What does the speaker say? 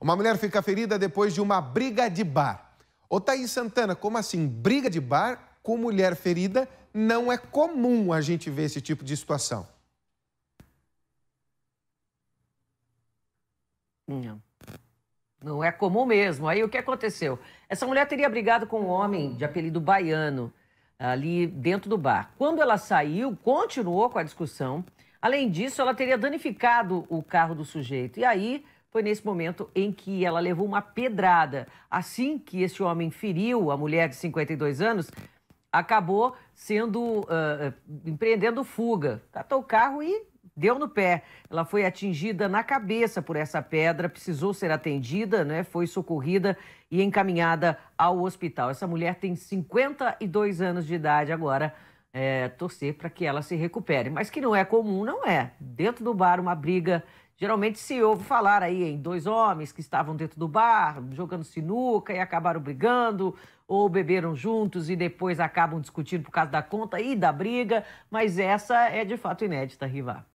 Uma mulher fica ferida depois de uma briga de bar. Ô Thaís Santana, como assim? Briga de bar com mulher ferida? Não é comum a gente ver esse tipo de situação. Não. Não é comum mesmo. Aí o que aconteceu? Essa mulher teria brigado com um homem de apelido baiano ali dentro do bar. Quando ela saiu, continuou com a discussão. Além disso, ela teria danificado o carro do sujeito. E aí foi nesse momento em que ela levou uma pedrada. Assim que esse homem feriu a mulher de 52 anos, acabou sendo uh, empreendendo fuga. Catou o carro e deu no pé. Ela foi atingida na cabeça por essa pedra, precisou ser atendida, né? Foi socorrida e encaminhada ao hospital. Essa mulher tem 52 anos de idade agora. É, torcer para que ela se recupere, mas que não é comum, não é. Dentro do bar, uma briga Geralmente se ouve falar aí em dois homens que estavam dentro do bar jogando sinuca e acabaram brigando, ou beberam juntos e depois acabam discutindo por causa da conta e da briga, mas essa é de fato inédita, Rivar.